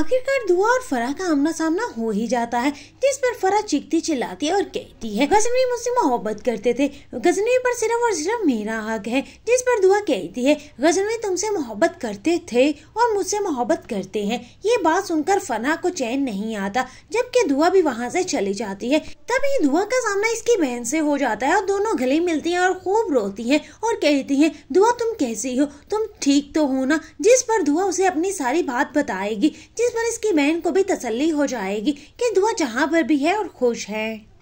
आखिरकार दुआ और फरा का आमना सामना हो ही जाता है जिस पर फरा चिकती चिल्लाती है और कहती है गजनवी मुझसे मोहब्बत करते थे गजनवी पर सिर्फ और सिर्फ मेरा हक है जिस पर दुआ कहती है गजनवी तुमसे मोहब्बत करते थे और मुझसे मोहब्बत करते हैं ये बात सुनकर फना को चैन नहीं आता जबकि दुआ भी वहाँ से चली जाती है तभी दुआ का सामना इसकी बहन से हो जाता है और दोनों गले मिलती है और खूब रोती है और कहती है दुआ तुम कैसी हो तुम ठीक तो हो ना जिस पर दुआ उसे अपनी सारी बात बताएगी जिस पर इसकी बहन को भी तसल्ली हो जाएगी कि दुआ जहाँ पर भी है और खुश है